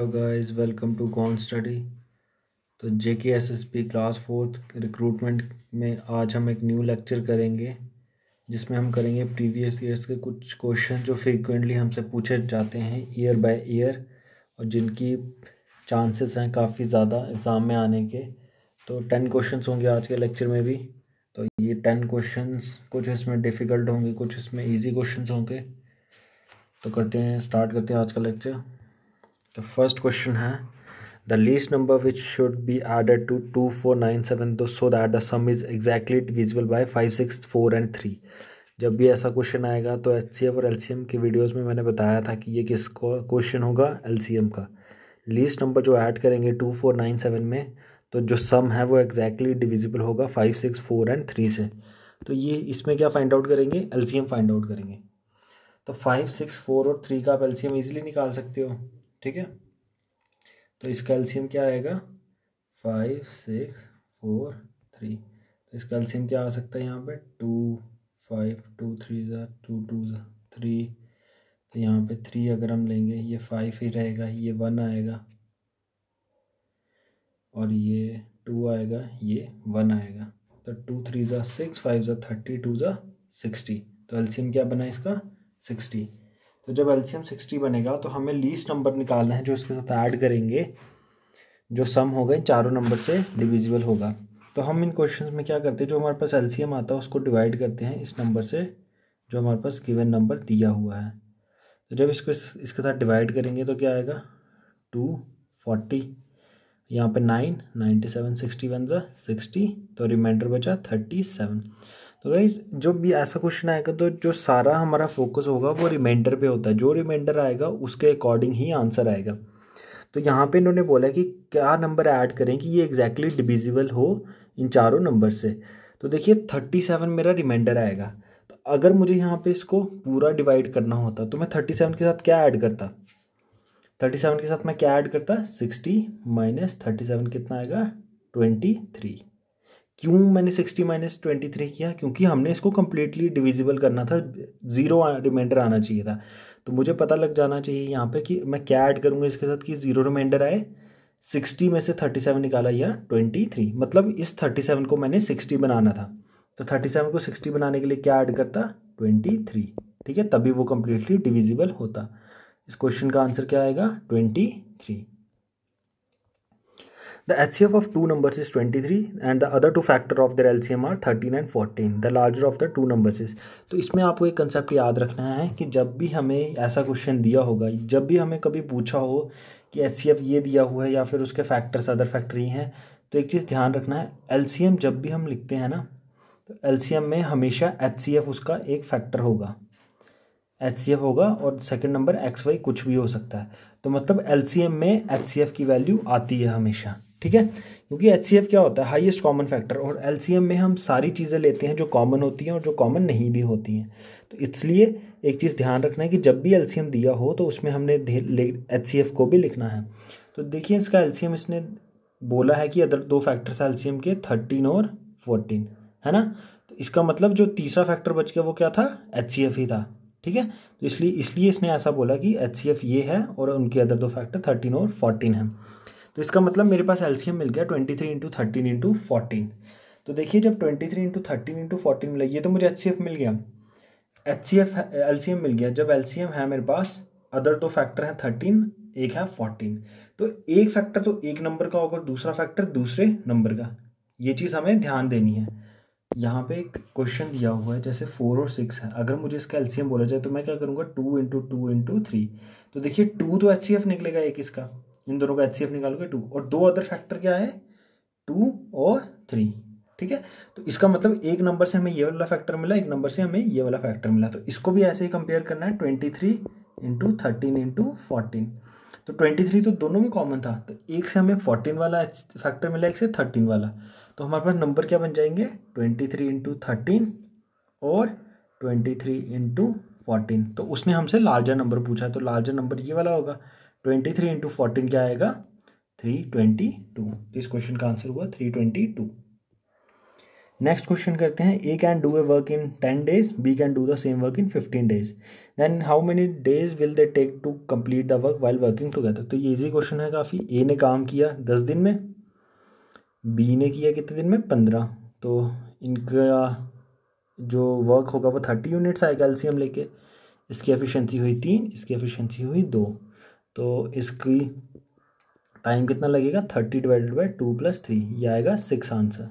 Hello guys welcome to con study तो J K S S P class fourth recruitment में आज हम एक न्यू लेक्चर करेंगे जिसमें हम करेंगे प्रीवियस ईयर्स के कुछ क्वेश्चन जो फ्रीक्वेंटली हमसे पूछे जाते हैं ईयर बाय ईयर और जिनकी चांसेस हैं काफ़ी ज़्यादा एग्ज़ाम में आने के तो टेन क्वेश्चन होंगे आज के लेक्चर में भी तो ये टेन क्वेश्चन कुछ इसमें डिफ़िकल्ट होंगे कुछ इसमें ईजी क्वेश्चन होंगे तो करते हैं स्टार्ट करते हैं आज का लेक्चर तो फर्स्ट क्वेश्चन है the least number which should be added to two four nine seven दो so that the sum is exactly divisible by five six four and three जब भी ऐसा क्वेश्चन आएगा तो एच और एल सी एम की videos में मैंने बताया था कि ये किस क्वेश्चन होगा एल का लीस्ट नंबर जो ऐड करेंगे टू फोर नाइन सेवन में तो जो सम है वो एग्जैक्टली डिविजिबल होगा five six four and three से तो ये इसमें क्या फाइंड आउट करेंगे एल फाइंड आउट करेंगे तो फाइव सिक्स फोर और थ्री का आप एल ईजिली निकाल सकते हो ठीक है तो इसका एल्शियम क्या आएगा फाइव सिक्स फोर थ्री तो इसका एल्शियम क्या आ सकता है यहाँ पे टू फाइव टू थ्री ज़ा टू टू ज़ा थ्री तो यहाँ पे थ्री अगर हम लेंगे ये फाइव ही रहेगा ये वन आएगा और ये टू आएगा ये वन आएगा तो टू थ्री ज़ा सिक्स फाइव ज़ा थर्टी टू ज़ा सिक्सटी तो एल्शियम क्या बना इसका सिक्सटी तो जब एलसीएम सिक्सटी बनेगा तो हमें लीस्ट नंबर निकालना है जो इसके साथ ऐड करेंगे जो सम होगा इन चारों नंबर से डिविजिबल होगा तो हम इन क्वेश्चंस में क्या करते हैं जो हमारे पास एलसीएम आता है उसको डिवाइड करते हैं इस नंबर से जो हमारे पास गिवन नंबर दिया हुआ है तो जब इसको इस, इसके साथ डिवाइड करेंगे तो क्या आएगा टू फोर्टी यहाँ पर nine ninety seven sixty one ज़ा सिक्सटी तो रिमाइंडर बचा थर्टी सेवन तो गाइज जब भी ऐसा क्वेश्चन आएगा तो जो सारा हमारा फोकस होगा वो रिमाइंडर पे होता है जो रिमाइंडर आएगा उसके अकॉर्डिंग ही आंसर आएगा तो यहाँ पे इन्होंने बोला कि क्या नंबर ऐड करें कि ये एग्जैक्टली डिविजिबल हो इन चारों नंबर से तो देखिए थर्टी सेवन मेरा रिमाइंडर आएगा तो अगर मुझे यहाँ पे इसको पूरा डिवाइड करना होता तो मैं थर्टी सेवन के साथ क्या ऐड करता थर्टी सेवन के साथ मैं क्या ऐड करता सिक्सटी माइनस थर्टी सेवन कितना आएगा ट्वेंटी थ्री क्यों मैंने सिक्सटी माइनस ट्वेंटी थ्री किया क्योंकि हमने इसको कम्प्लीटली डिविजिबल करना था ज़ीरो रिमाइंडर आना चाहिए था तो मुझे पता लग जाना चाहिए यहाँ पे कि मैं क्या ऐड करूँगा इसके साथ कि ज़ीरो रिमाइंडर आए सिक्सटी में से थर्टी सेवन निकाला या ट्वेंटी थ्री मतलब इस थर्टी सेवन को मैंने सिक्सटी बनाना था तो थर्टी सेवन को सिक्सटी बनाने के लिए क्या ऐड करता ट्वेंटी थ्री ठीक है तभी वो कम्प्लीटली डिविजिबल होता इस क्वेश्चन का आंसर क्या आएगा twenty three The HCF of two numbers is 23 and the other two factor of their LCM are 13 and 14. The larger of the two numbers is. तो इसमें आपको एक कंसेप्ट याद रखना है कि जब भी हमें ऐसा क्वेश्चन दिया होगा जब भी हमें कभी पूछा हो कि एच ये दिया हुआ है या फिर उसके फैक्टर्स अदर फैक्टर ही हैं तो एक चीज़ ध्यान रखना है एल जब भी हम लिखते हैं ना तो एल में हमेशा एच उसका एक फैक्टर होगा एच होगा और सेकेंड नंबर एक्स वाई कुछ भी हो सकता है तो मतलब एल में एच की वैल्यू आती है हमेशा ठीक है क्योंकि एच क्या होता है हाईएस्ट कॉमन फैक्टर और एल में हम सारी चीज़ें लेते हैं जो कॉमन होती हैं और जो कॉमन नहीं भी होती हैं तो इसलिए एक चीज़ ध्यान रखना है कि जब भी एल दिया हो तो उसमें हमने एच को भी लिखना है तो देखिए इसका एल इसने बोला है कि अदर दो फैक्टर्स एल के थर्टीन और फोर्टीन है ना तो इसका मतलब जो तीसरा फैक्टर बच गया वो क्या था एच ही था ठीक है तो इसलिए इसलिए इसने ऐसा बोला कि एच ये है और उनके अदर दो फैक्टर थर्टीन और फोर्टीन है तो इसका मतलब मेरे पास एल्सियम मिल गया twenty three into thirteen into fourteen तो देखिए जब twenty three into thirteen into fourteen मिला ये तो मुझे एच सी एफ मिल गया एच सी एफ एल्सियम मिल गया जब एल्सियम है मेरे पास अदर दो फैक्टर हैं थर्टीन एक है फोर्टीन तो एक फैक्टर तो एक नंबर का होगा दूसरा फैक्टर दूसरे नंबर का ये चीज़ हमें ध्यान देनी है यहाँ पे एक क्वेश्चन दिया हुआ है जैसे फोर और सिक्स है अगर मुझे इसका एल्सीयम बोला जाए तो मैं क्या करूँगा two into two into three तो देखिए टू तो एच सी एफ निकलेगा एक इसका इन दोनों का एच निकालोगे टू और दो अदर फैक्टर क्या है टू और थ्री ठीक है तो इसका मतलब एक नंबर से हमें ये वाला फैक्टर मिला एक नंबर से हमें ये वाला फैक्टर मिला तो इसको भी ऐसे ही कंपेयर करना है twenty three into thirteen into fourteen तो ट्वेंटी थ्री तो दोनों में कॉमन था तो एक से हमें फोर्टीन वाला फैक्टर मिला एक से थर्टीन वाला तो हमारे पास नंबर क्या बन जाएंगे ट्वेंटी थ्री इंटू थर्टीन और ट्वेंटी थ्री इंटू फोर्टीन तो उसने हमसे लार्जर नंबर पूछा तो लार्जर नंबर ये वाला होगा ट्वेंटी थ्री इंटू फोर्टीन क्या आएगा थ्री ट्वेंटी टू इस क्वेश्चन का आंसर हुआ three twenty two next question करते हैं A can do a work in ten days B can do the same work in fifteen days then how many days will they take to complete the work while working together तो ये easy question है काफ़ी ए ने काम किया दस दिन में बी ने किया कितने दिन में पंद्रह तो इनका जो वर्क होगा वो थर्टी यूनिट्स आएगा एल्सियम लेके इसकी एफिशिएंसी हुई तीन इसकी एफिशिएंसी हुई दो तो इसकी टाइम कितना लगेगा thirty divided by two plus three ये आएगा सिक्स आंसर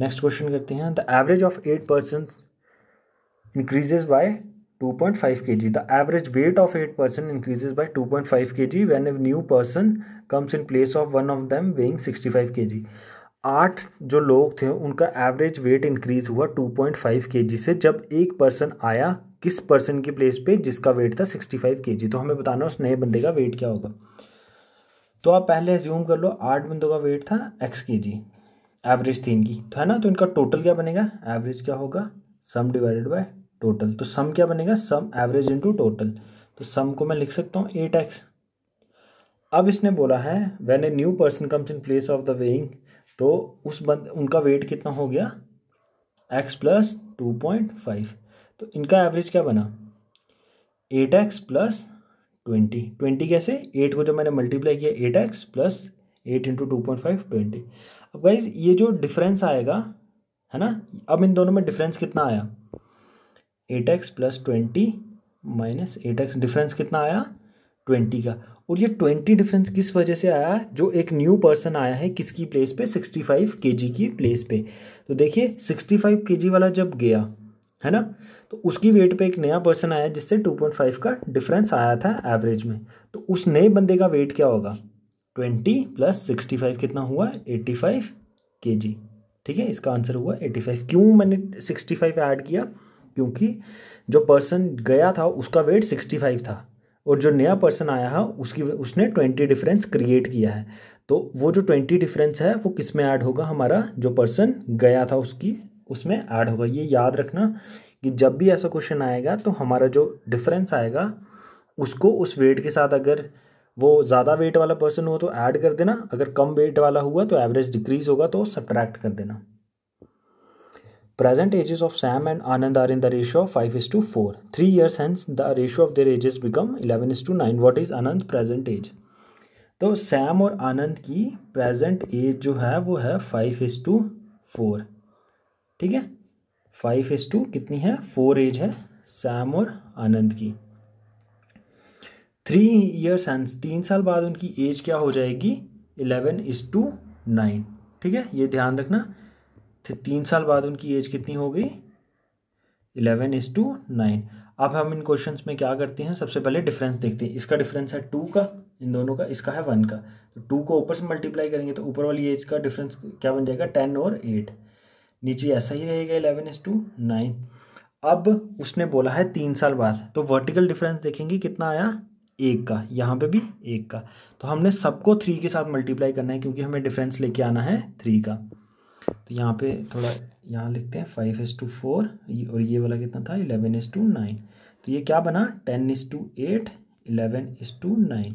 नेक्स्ट क्वेश्चन करते हैं the average of eight person increases by of eight person increases by two point five K G when a new person comes in place of one of them weighing sixty five K G आठ जो लोग थे उनका average weight increase हुआ two point five K G से जब एक person आया किस पर्सन की प्लेस पे जिसका वेट था सिक्सटी फाइव के जी तो हमें बताना उस नए बंदे का वेट क्या होगा तो आप पहले एज्यूम कर लो आठ बंदों का वेट था एक्स के जी एवरेज थी इनकी तो है ना तो इनका टोटल क्या बनेगा एवरेज क्या होगा सम डिवाइडेड बाय टोटल तो सम क्या बनेगा सम एवरेज इंटू टोटल तो सम को मैं लिख सकता हूँ एट एक्स अब इसने बोला है when a new person comes in place of the weighing तो उस बंद उनका वेट कितना हो गया X plus two point five तो इनका एवरेज क्या बना eight X plus twenty twenty कैसे एट को जब मैंने मल्टीप्लाई किया eight X plus eight into two point five twenty अब गाइज ये जो डिफरेंस आएगा है ना अब इन दोनों में डिफरेंस कितना आया eight X plus twenty minus eight X difference कितना आया ट्वेंटी का और ये ट्वेंटी डिफरेंस किस वजह से आया जो एक न्यू पर्सन आया है किसकी प्लेस पे सिक्सटी फाइव के जी की प्लेस पे तो देखिए सिक्सटी फाइव के जी वाला जब गया है ना तो उसकी वेट पे एक नया पर्सन आया जिससे 2.5 का डिफरेंस आया था एवरेज में तो उस नए बंदे का वेट क्या होगा 20 प्लस 65 कितना हुआ 85 जी ठीक है इसका आंसर हुआ 85 क्यों मैंने 65 ऐड किया क्योंकि जो पर्सन गया था उसका वेट 65 था और जो नया पर्सन आया है उसकी उसने ट्वेंटी डिफरेंस क्रिएट किया है तो वो जो ट्वेंटी डिफरेंस है वो किस में ऐड होगा हमारा जो पर्सन गया था उसकी उसमें ऐड होगा ये याद रखना कि जब भी ऐसा क्वेश्चन आएगा तो हमारा जो डिफरेंस आएगा उसको उस वेट के साथ अगर वो ज़्यादा वेट वाला पर्सन हो तो ऐड कर देना अगर कम वेट वाला हुआ तो एवरेज डिक्रीज होगा तो सब्ट्रैक्ट कर देना present ages of Sam and Anand are in the ratio of five is to four three years hence, the ratio of their ages become eleven is to nine what is Anand present age तो Sam और आनंद की present as जो है वो है five is to four ठीक है five as to कितनी है फोर एज है सैम और आनंद की थ्री ईयर्स एंड तीन साल बाद उनकी एज क्या हो जाएगी इलेवन इज टू नाइन ठीक है ये ध्यान रखना तीन साल बाद उनकी एज कितनी हो गई इलेवन इज टू नाइन अब हम इन क्वेश्चन में क्या करते हैं सबसे पहले डिफरेंस देखते हैं इसका डिफरेंस है टू का इन दोनों का इसका है वन का तो टू को ऊपर से मल्टीप्लाई करेंगे तो ऊपर वाली एज का डिफरेंस क्या बन जाएगा टेन और एट नीचे ऐसा ही रहेगा इलेवन इज टू नाइन अब उसने बोला है तीन साल बाद तो वर्टिकल डिफरेंस देखेंगे कितना आया एक का यहाँ पे भी एक का तो हमने सबको थ्री के साथ मल्टीप्लाई करना है क्योंकि हमें डिफरेंस लेके आना है थ्री का तो यहाँ पे थोड़ा यहाँ लिखते हैं फाइव एस टू फोर और ये वाला कितना था इलेवन एस टू नाइन तो ये क्या बना ten is to eight eleven is to nine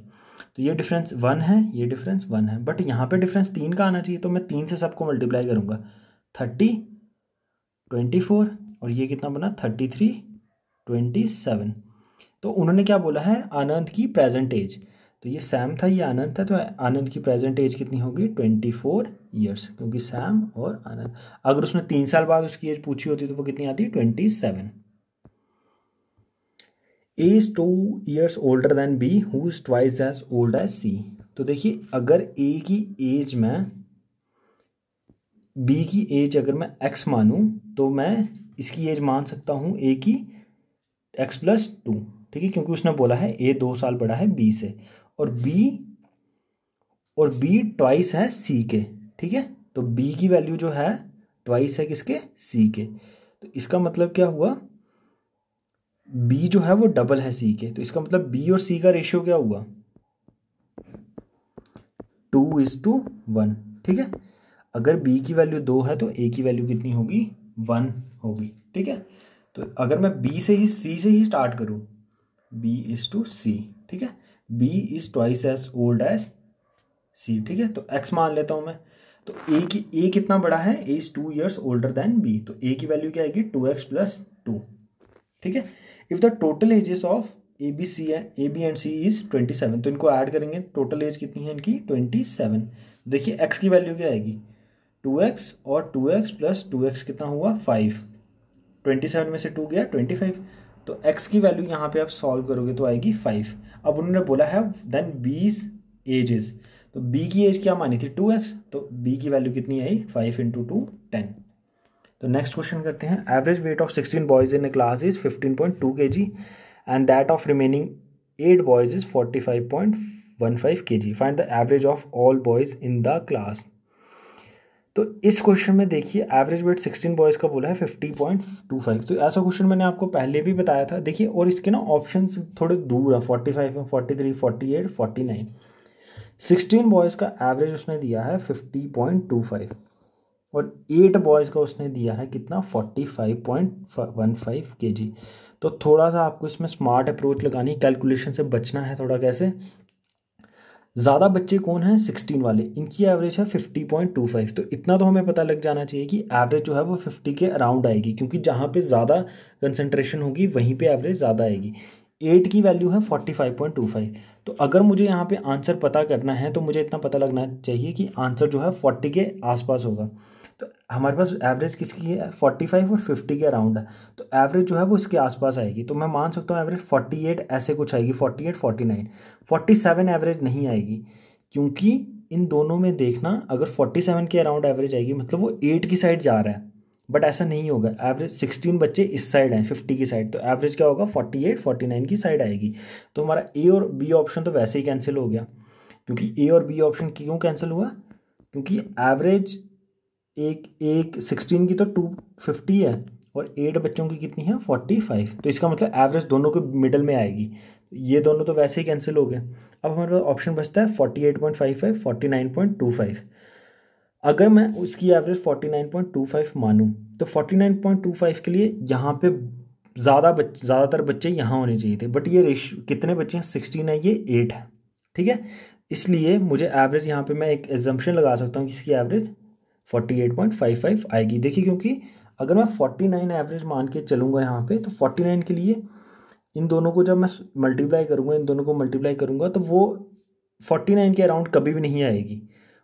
तो ये डिफरेंस वन है ये डिफरेंस वन है बट यहाँ पे डिफरेंस तीन का आना चाहिए तो मैं तीन से सबको मल्टीप्लाई करूँगा थर्टी ट्वेंटी फोर और ये कितना बना थर्टी थ्री ट्वेंटी सेवन तो उन्होंने क्या बोला है आनंद की प्रेजेंट एज तो ये सैम था ये आनंद था तो आनंद की प्रेजेंट एज कितनी होगी ट्वेंटी फोर ईयर्स क्योंकि सैम और आनंद अगर उसने तीन साल बाद उसकी एज पूछी होती तो वो कितनी आती twenty seven A's two years older than B who is twice as old as C तो देखिए अगर ए की एज में बी की एज अगर मैं एक्स मानूँ तो मैं इसकी एज मान सकता हूँ ए की एक्स प्लस टू ठीक है क्योंकि उसने बोला है ए दो साल बड़ा है बी से और बी और बी ट्वाइस है सी के ठीक है तो बी की वैल्यू जो है ट्वाइस है किसके सी के तो इसका मतलब क्या हुआ बी जो है वो डबल है सी के तो इसका मतलब बी और सी का रेशियो क्या हुआ टू इज टू वन ठीक है अगर बी की वैल्यू दो है तो ए की वैल्यू कितनी होगी वन होगी ठीक है तो अगर मैं बी से ही सी से ही स्टार्ट करूँ बी इज़ टू सी ठीक है B is twice as old as C ठीक है तो एक्स मान लेता हूँ मैं तो ए की ए कितना बड़ा है A is two years older than B तो ए की वैल्यू क्या आएगी टू एक्स प्लस टू ठीक है if the total ages of A B C है A B and C is twenty seven तो इनको ऐड करेंगे टोटल एज कितनी है इनकी ट्वेंटी सेवन देखिए एक्स की वैल्यू क्या आएगी टू एक्स और two X plus two X कितना हुआ फाइव ट्वेंटी सेवन में से टू गया ट्वेंटी फाइव तो x की वैल्यू यहाँ पे आप सॉल्व करोगे तो आएगी फाइव अब उन्होंने बोला है देन बीज एजेस तो b की एज क्या मानी थी टू एक्स तो b की वैल्यू कितनी आई फाइव इंटू टू टेन तो नेक्स्ट क्वेश्चन करते हैं average weight of sixteen boys in a class is fifteen point two K G and that of remaining eight boys is forty five point one five K G find the average of all boys in the class तो इस question में देखिए average weight sixteen boys का बोला है fifty point two five तो ऐसा question मैंने आपको पहले भी बताया था देखिए और इसके ना ऑप्शन थोड़े दूर है फोर्टी फाइव में forty three forty eight forty nine sixteen boys का एवरेज उसने दिया है फिफ्टी पॉइंट टू फाइव और एट बॉयज़ का उसने दिया है कितना forty five point one five K G तो थोड़ा सा आपको इसमें स्मार्ट अप्रोच लगानी कैलकुलेशन से बचना है थोड़ा कैसे ज़्यादा बच्चे कौन हैं सिक्सटीन वाले इनकी एवरेज है फिफ्टी पॉइंट टू फाइव तो इतना तो हमें पता लग जाना चाहिए कि एवरेज जो है वो फिफ्टी के अराउंड आएगी क्योंकि जहाँ पे ज़्यादा कंसनट्रेशन होगी वहीं पे एवरेज ज़्यादा आएगी एट की वैल्यू है forty five point two five तो अगर मुझे यहाँ पे आंसर पता करना है तो मुझे इतना पता लगना चाहिए कि आंसर जो है फोर्टी के आसपास होगा हमारे पास एवरेज किसकी है फोर्टी फाइव और फिफ्टी के अराउंड है तो एवरेज जो है वो इसके आसपास आएगी तो मैं मान सकता हूँ एवरेज फोर्टी एट ऐसे कुछ आएगी forty eight forty nine forty seven average नहीं आएगी क्योंकि इन दोनों में देखना अगर फोर्टी सेवन के अराउंड एवरेज आएगी मतलब वो एट की साइड जा रहा है बट ऐसा नहीं होगा एवरेज सिक्सटीन बच्चे इस साइड हैं फिफ्टी की साइड तो एवरेज क्या होगा फोर्टी एट फोर्टी नाइन की साइड आएगी तो हमारा ए और बी ऑप्शन तो वैसे ही कैंसिल हो गया क्योंकि ए और बी ऑप्शन क्यों कैंसिल हुआ क्योंकि एवरेज एक एक सिक्सटीन की तो टू फिफ्टी है और एट बच्चों की कितनी है फोर्टी फाइव तो इसका मतलब एवरेज दोनों के मिडल में आएगी ये दोनों तो वैसे ही कैंसिल हो गए अब हमारे पास ऑप्शन बचता है forty eight point five five forty nine point two five अगर मैं उसकी average forty nine point two five मानूँ तो forty nine point two five के लिए यहाँ पे ज़्यादा बच ज़्यादातर बच्चे यहाँ होने चाहिए थे बट ये रेश कितने बच्चे हैं सिक्सटीन है ये एट है ठीक है इसलिए मुझे एवरेज यहाँ पे मैं एक एग्जम्पन लगा सकता हूँ कि इसकी average forty eight point five five आएगी देखिए क्योंकि अगर मैं फोर्टी नाइन एवरेज मान के चलूँगा यहाँ पे तो फोर्टी नाइन के लिए इन दोनों को जब मैं मल्टीप्लाई करूँगा इन दोनों को मल्टीप्लाई करूँगा तो वो फोर्टी नाइन के अराउंड कभी भी नहीं आएगी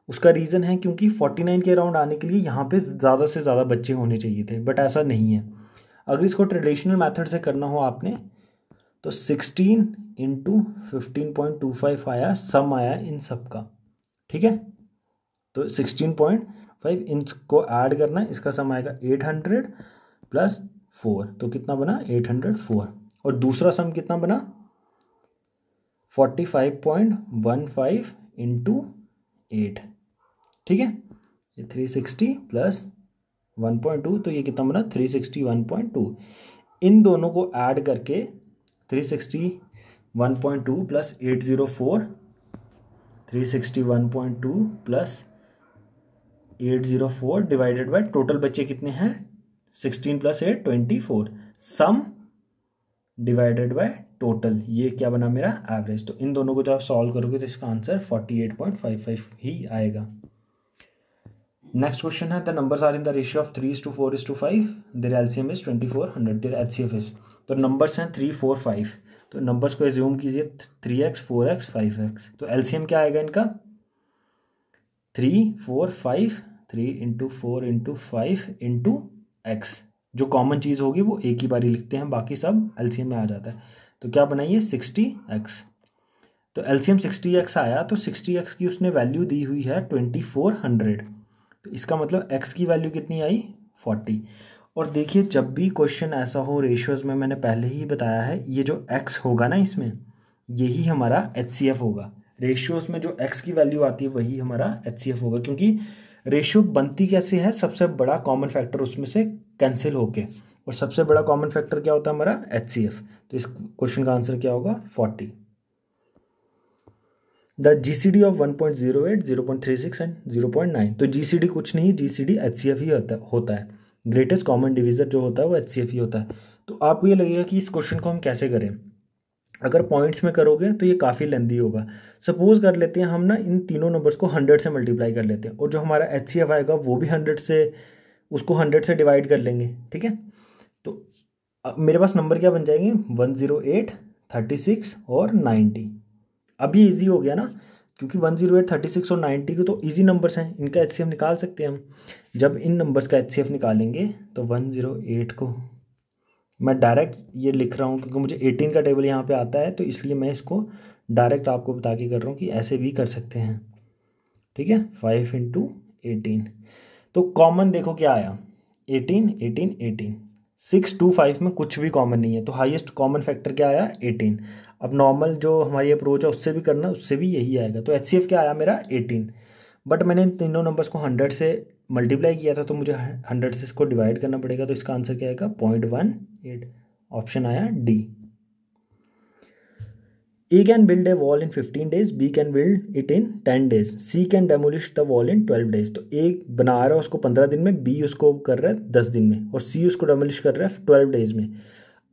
उसका रीज़न है क्योंकि फोर्टी नाइन के अराउंड आने के लिए यहाँ पे ज़्यादा से ज़्यादा बच्चे होने चाहिए थे बट ऐसा नहीं है अगर इसको ट्रेडिशनल मैथड से करना हो आपने तो sixteen into fifteen point two five आया सम आया इन सब का ठीक है तो सिक्सटीन पॉइंट फाइव को ऐड करना है इसका सम आएगा एट हंड्रेड प्लस फोर तो कितना बना एट हंड्रेड फोर और दूसरा सम कितना बना forty five point one five into eight ठीक है ये three sixty plus one point two तो ये कितना बना three sixty one point two इन दोनों को ऐड करके three sixty one point two plus eight zero four three sixty one point two plus eight zero four divided by total बच्चे कितने हैं sixteen plus eight twenty four sum divided by total ये क्या बना मेरा average तो इन दोनों को जब आप सॉल्व करोगे तो इसका answer forty eight point five five ही आएगा नेक्स्ट क्वेश्चन है the numbers are in the ratio of three is to four is to five their L C M is twenty four hundred their H C F is तो numbers हैं three four five तो numbers को assume कीजिए three X four X five X तो L C M क्या आएगा इनका three four five three into four into five into X जो कॉमन चीज़ होगी वो एक ही बारी लिखते हैं बाकी सब एलसीएम में आ जाता है तो क्या बनाइए सिक्सटी एक्स तो एलसीएम सिक्सटी एक्स आया तो सिक्सटी एक्स की उसने वैल्यू दी हुई है ट्वेंटी फोर हंड्रेड तो इसका मतलब एक्स की वैल्यू कितनी आई फोर्टी और देखिए जब भी क्वेश्चन ऐसा हो रेशियोज़ में मैंने पहले ही बताया है ये जो एक्स होगा ना इसमें यही हमारा एच होगा रेशियोज़ में जो एक्स की वैल्यू आती है वही हमारा एच होगा क्योंकि रेशियो बनती कैसे है सबसे बड़ा कॉमन फैक्टर उसमें से कैंसिल होके और सबसे बड़ा कॉमन फैक्टर क्या होता है हमारा एच सी एफ तो इस क्वेश्चन का आंसर क्या होगा forty the G C D of one point zero eight zero point three six and zero point nine तो जी सी डी कुछ नहीं G C D H C F ही होता है ग्रेटेस्ट कॉमन डिविजर जो होता है वो एच सी एफ ही होता है तो आपको ये लगेगा कि इस क्वेश्चन को हम कैसे करें अगर पॉइंट्स में करोगे तो ये काफ़ी लेंदी होगा सपोज़ कर लेते हैं हम ना इन तीनों नंबर्स को हंड्रेड से मल्टीप्लाई कर लेते हैं और जो हमारा एच सी एफ आएगा वो भी हंड्रेड से उसको हंड्रेड से डिवाइड कर लेंगे ठीक है तो मेरे पास नंबर क्या बन जाएंगे one zero eight thirty six और नाइन्टी अभी ईजी हो गया ना क्योंकि one zero eight thirty six और नाइन्टी के तो ईजी नंबर्स हैं इनका एच सी एफ निकाल सकते हैं हम जब इन नंबर्स का एच सी एफ निकालेंगे तो वन ज़ीरो एट को मैं डायरेक्ट ये लिख रहा हूँ क्योंकि मुझे एटीन का टेबल यहाँ पे आता है तो इसलिए मैं इसको डायरेक्ट आपको बता के कर रहा हूँ कि ऐसे भी कर सकते हैं ठीक है फाइव इंटू एटीन तो कॉमन देखो क्या आया eighteen eighteen eighteen six two five में कुछ भी कॉमन नहीं है तो हाईएस्ट कॉमन फैक्टर क्या आया एटीन अब नॉर्मल जो हमारी अप्रोच है उससे भी करना उससे भी यही आएगा तो एच क्या आया मेरा एटीन बट मैंने इन तीनों नंबर्स को हंड्रेड से मल्टीप्लाई किया था तो मुझे हंड्रेड से इसको डिवाइड करना पड़ेगा तो इसका आंसर क्या आएगा पॉइंट वन एट ऑप्शन आया D A can build a wall in fifteen days B can build it in ten days C can demolish the wall in twelve days तो ए बना रहा है उसको पंद्रह दिन में बी उसको कर रहा है दस दिन में और सी उसको डेमोलिश कर रहा है ट्वेल्व डेज में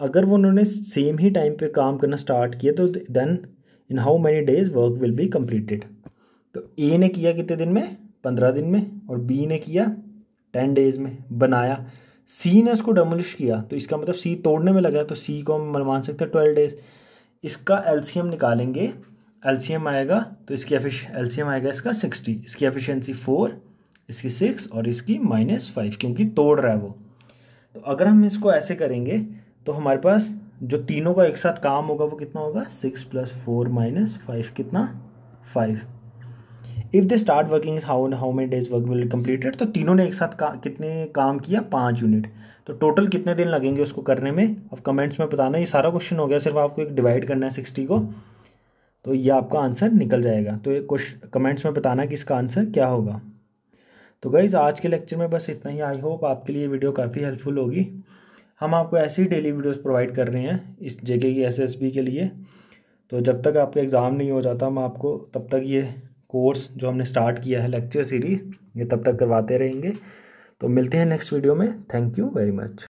अगर वो उन्होंने सेम ही टाइम पे काम करना स्टार्ट किया तो then in how many days work will be completed तो ए ने किया कितने दिन में पंद्रह दिन में और बी ने किया टेन डेज में बनाया सी ने उसको डमोलिश किया तो इसका मतलब सी तोड़ने में लगा तो सी को हम मान सकते हैं ट्वेल्व डेज इसका एल्सीयम निकालेंगे एल्सीयम आएगा तो इसकी एफिश एल्सीयम आएगा इसका सिक्सटी इसकी एफिशिएंसी फोर इसकी सिक्स और इसकी माइनस फाइव क्योंकि तोड़ रहा है वो तो अगर हम इसको ऐसे करेंगे तो हमारे पास जो तीनों का एक साथ काम होगा वो कितना होगा six plus four minus five कितना five if they start working how how many days work will completed तो तीनों ने एक साथ का, कितने काम किया पाँच यूनिट तो टोटल कितने दिन लगेंगे उसको करने में अब कमेंट्स में बताना ये सारा क्वेश्चन हो गया सिर्फ आपको एक डिवाइड करना है सिक्सटी को तो ये आपका आंसर निकल जाएगा तो ये क्वेश्चन कमेंट्स में बताना कि इसका आंसर क्या होगा तो गाइज़ आज के लेक्चर में बस इतना ही आई होप आपके लिए वीडियो काफ़ी हेल्पफुल होगी हम आपको ऐसे ही डेली वीडियोस प्रोवाइड कर रहे हैं इस जेके की एसएसबी के लिए तो जब तक आपका एग्ज़ाम नहीं हो जाता हम आपको तब तक ये कोर्स जो हमने स्टार्ट किया है लेक्चर सीरीज़ ये तब तक करवाते रहेंगे तो मिलते हैं नेक्स्ट वीडियो में थैंक यू वेरी मच